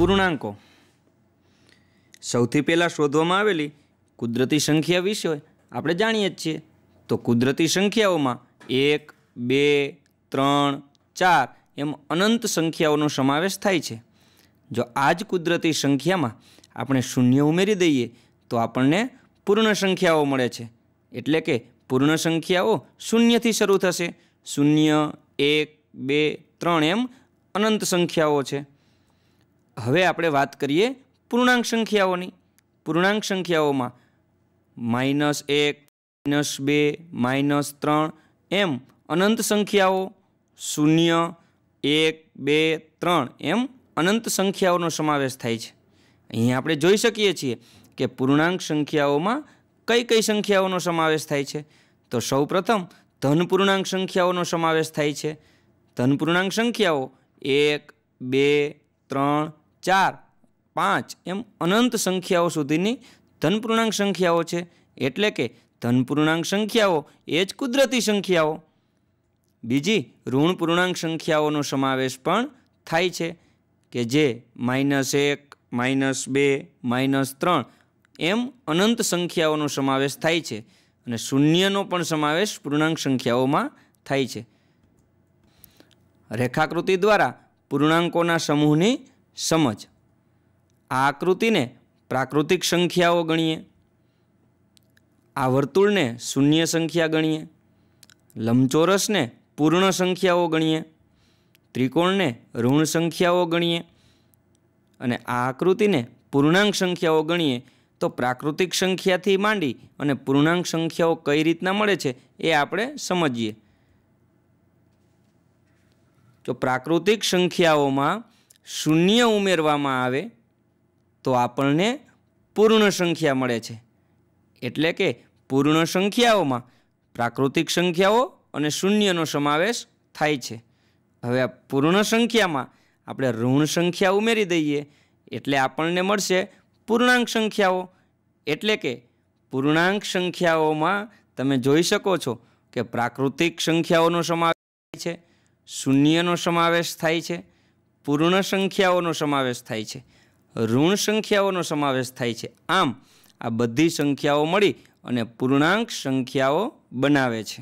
પૂર્ણાંકો સૌથી પહેલાં શોધવામાં આવેલી કુદરતી સંખ્યા વિશે આપણે જાણીએ જ છીએ તો કુદરતી સંખ્યાઓમાં એક બે ત્રણ ચાર એમ અનંત સંખ્યાઓનો સમાવેશ થાય છે જો આ જ કુદરતી સંખ્યામાં આપણે શૂન્ય ઉમેરી દઈએ તો આપણને પૂર્ણ સંખ્યાઓ મળે છે એટલે કે પૂર્ણ સંખ્યાઓ શૂન્યથી શરૂ થશે શૂન્ય એક બે ત્રણ એમ અનંત સંખ્યાઓ છે હવે આપણે વાત કરીએ પૂર્ણાંક સંખ્યાઓની પૂર્ણાંક સંખ્યાઓમાં માઇનસ એક માઇનસ બે માઇનસ ત્રણ એમ અનંત સંખ્યાઓ શૂન્ય એક બે ત્રણ એમ અનંત સંખ્યાઓનો સમાવેશ થાય છે અહીં આપણે જોઈ શકીએ છીએ કે પૂર્ણાંક સંખ્યાઓમાં કઈ કઈ સંખ્યાઓનો સમાવેશ થાય છે તો સૌપ્રથમ ધન પૂર્ણાંક સંખ્યાઓનો સમાવેશ થાય છે ધનપૂર્ણાંક સંખ્યાઓ એક બે ત્રણ ચાર પાંચ એમ અનંત સંખ્યાઓ સુધીની ધનપૂર્ણાંક સંખ્યાઓ છે એટલે કે ધનપૂર્ણાંક સંખ્યાઓ એ જ કુદરતી સંખ્યાઓ બીજી ઋણ પૂર્ણાંક સંખ્યાઓનો સમાવેશ પણ થાય છે કે જે માઇનસ એક માઇનસ બે માઇનસ ત્રણ એમ અનંત સંખ્યાઓનો સમાવેશ થાય છે અને શૂન્યનો પણ સમાવેશ પૂર્ણાંક સંખ્યાઓમાં થાય છે રેખાકૃતિ દ્વારા પૂર્ણાંકોના સમૂહની સમજ આ આકૃતિને પ્રાકૃતિક સંખ્યાઓ ગણીએ આ વર્તુળને શૂન્ય સંખ્યા ગણીએ લંબચોરસને પૂર્ણ સંખ્યાઓ ગણીએ ત્રિકોણને ઋણ સંખ્યાઓ ગણીએ અને આ આકૃતિને પૂર્ણાંક સંખ્યાઓ ગણીએ તો પ્રાકૃતિક સંખ્યાથી માંડી અને પૂર્ણાંક સંખ્યાઓ કઈ રીતના મળે છે એ આપણે સમજીએ તો પ્રાકૃતિક સંખ્યાઓમાં શૂન્ય ઉમેરવામાં આવે તો આપણને પૂર્ણ સંખ્યા મળે છે એટલે કે પૂર્ણ સંખ્યાઓમાં પ્રાકૃતિક સંખ્યાઓ અને શૂન્યનો સમાવેશ થાય છે હવે આ પૂર્ણ સંખ્યામાં આપણે ઋણ સંખ્યા ઉમેરી દઈએ એટલે આપણને મળશે પૂર્ણાંક સંખ્યાઓ એટલે કે પૂર્ણાંક સંખ્યાઓમાં તમે જોઈ શકો છો કે પ્રાકૃતિક સંખ્યાઓનો સમાવેશ થાય છે શૂન્યનો સમાવેશ થાય છે પૂર્ણ સંખ્યાઓનો સમાવેશ થાય છે ઋણ સંખ્યાઓનો સમાવેશ થાય છે આમ આ બધી સંખ્યાઓ મળી અને પૂર્ણાંક સંખ્યાઓ બનાવે છે